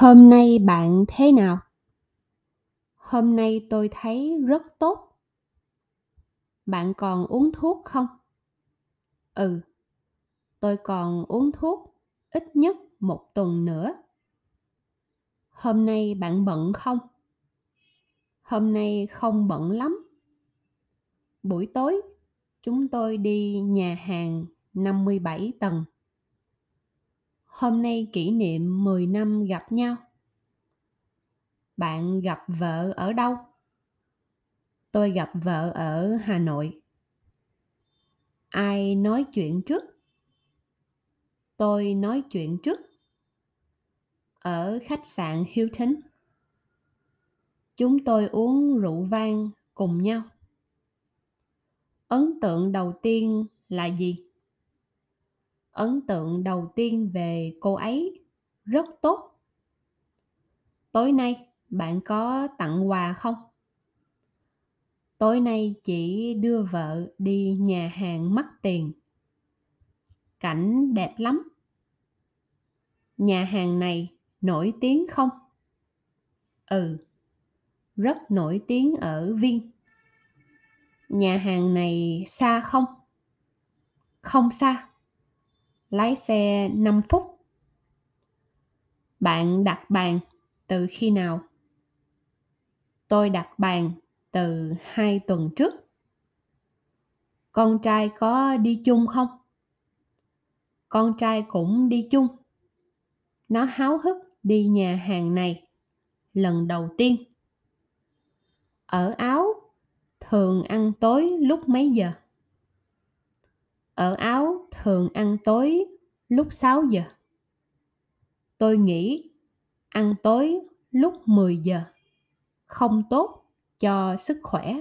Hôm nay bạn thế nào? Hôm nay tôi thấy rất tốt. Bạn còn uống thuốc không? Ừ, tôi còn uống thuốc ít nhất một tuần nữa. Hôm nay bạn bận không? Hôm nay không bận lắm. Buổi tối chúng tôi đi nhà hàng 57 tầng hôm nay kỷ niệm 10 năm gặp nhau. Bạn gặp vợ ở đâu? Tôi gặp vợ ở Hà Nội. Ai nói chuyện trước? Tôi nói chuyện trước. Ở khách sạn Hilton. Chúng tôi uống rượu vang cùng nhau. Ấn tượng đầu tiên là gì? ấn tượng đầu tiên về cô ấy rất tốt tối nay bạn có tặng quà không tối nay chị đưa vợ đi nhà hàng mắc tiền cảnh đẹp lắm nhà hàng này nổi tiếng không ừ rất nổi tiếng ở viên nhà hàng này xa không không xa lái xe 5 phút. Bạn đặt bàn từ khi nào? Tôi đặt bàn từ 2 tuần trước. Con trai có đi chung không? Con trai cũng đi chung. Nó háo hức đi nhà hàng này lần đầu tiên. Ở Áo thường ăn tối lúc mấy giờ? Ở Áo thường ăn tối lúc 6 giờ. Tôi nghĩ ăn tối lúc 10 giờ không tốt cho sức khỏe.